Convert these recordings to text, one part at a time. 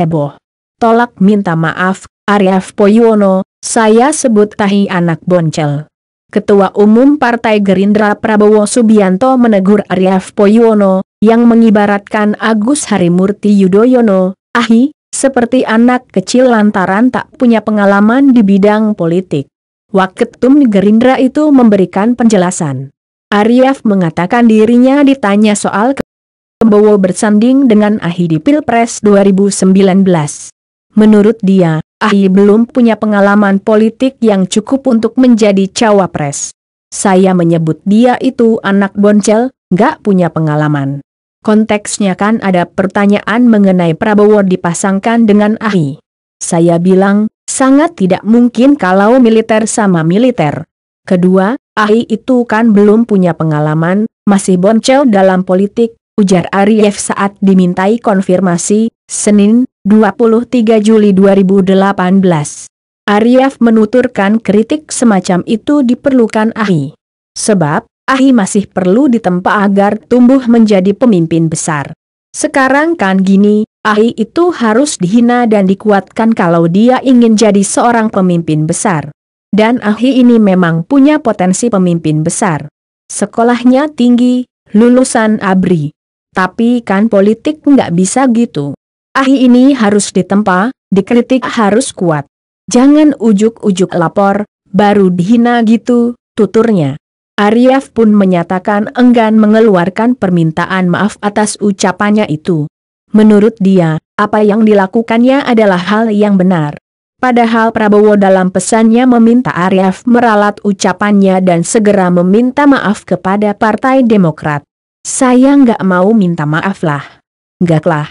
heboh. Tolak minta maaf, Arief Poyono, saya sebut tahi anak boncel. Ketua Umum Partai Gerindra Prabowo Subianto menegur Arief Poyono, yang mengibaratkan Agus Harimurti Yudhoyono, ahi, seperti anak kecil lantaran tak punya pengalaman di bidang politik. Waketum Gerindra itu memberikan penjelasan. Arief mengatakan dirinya ditanya soal Prabowo bersanding dengan Ahi di Pilpres 2019. Menurut dia, Ahi belum punya pengalaman politik yang cukup untuk menjadi cawapres. Saya menyebut dia itu anak boncel, gak punya pengalaman. Konteksnya kan ada pertanyaan mengenai Prabowo dipasangkan dengan Ahi. Saya bilang, sangat tidak mungkin kalau militer sama militer. Kedua, Ahi itu kan belum punya pengalaman, masih boncel dalam politik, ujar Ariev saat dimintai konfirmasi, Senin, 23 Juli 2018. Ariev menuturkan kritik semacam itu diperlukan Ahi. Sebab, Ahi masih perlu ditempa agar tumbuh menjadi pemimpin besar. Sekarang kan gini, Ahi itu harus dihina dan dikuatkan kalau dia ingin jadi seorang pemimpin besar. Dan Ahi ini memang punya potensi pemimpin besar. Sekolahnya tinggi, lulusan ABRI. Tapi kan politik nggak bisa gitu. Ahi ini harus ditempa, dikritik harus kuat. Jangan ujuk-ujuk lapor, baru dihina gitu, tuturnya. Arief pun menyatakan enggan mengeluarkan permintaan maaf atas ucapannya itu. Menurut dia, apa yang dilakukannya adalah hal yang benar. Padahal Prabowo dalam pesannya meminta Arief meralat ucapannya dan segera meminta maaf kepada Partai Demokrat. Saya nggak mau minta maaf lah. Nggak lah.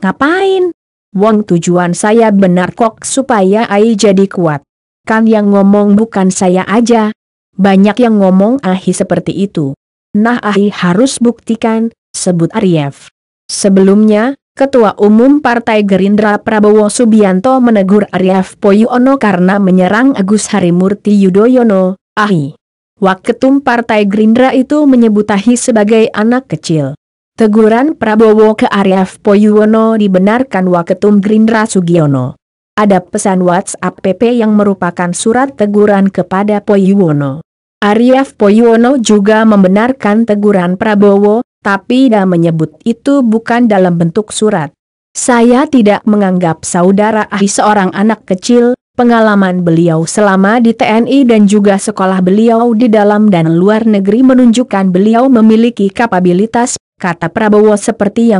Ngapain? Wong tujuan saya benar kok supaya Ai jadi kuat. Kan yang ngomong bukan saya aja. Banyak yang ngomong Ahi seperti itu. Nah Ahi harus buktikan, sebut Aryaf. Sebelumnya, Ketua Umum Partai Gerindra Prabowo Subianto menegur Arief Poyuono karena menyerang Agus Harimurti Yudhoyono, AHI. Waketum Partai Gerindra itu menyebut Ahi sebagai anak kecil. Teguran Prabowo ke Arief Poyuwono dibenarkan Waketum Gerindra Sugiono. Ada pesan WhatsApp PP yang merupakan surat teguran kepada Poyuwono. Arief Poyuwono juga membenarkan teguran Prabowo, tapi dia menyebut itu bukan dalam bentuk surat. Saya tidak menganggap saudara Ahi seorang anak kecil, Pengalaman beliau selama di TNI dan juga sekolah beliau di dalam dan luar negeri menunjukkan beliau memiliki kapabilitas, kata Prabowo seperti yang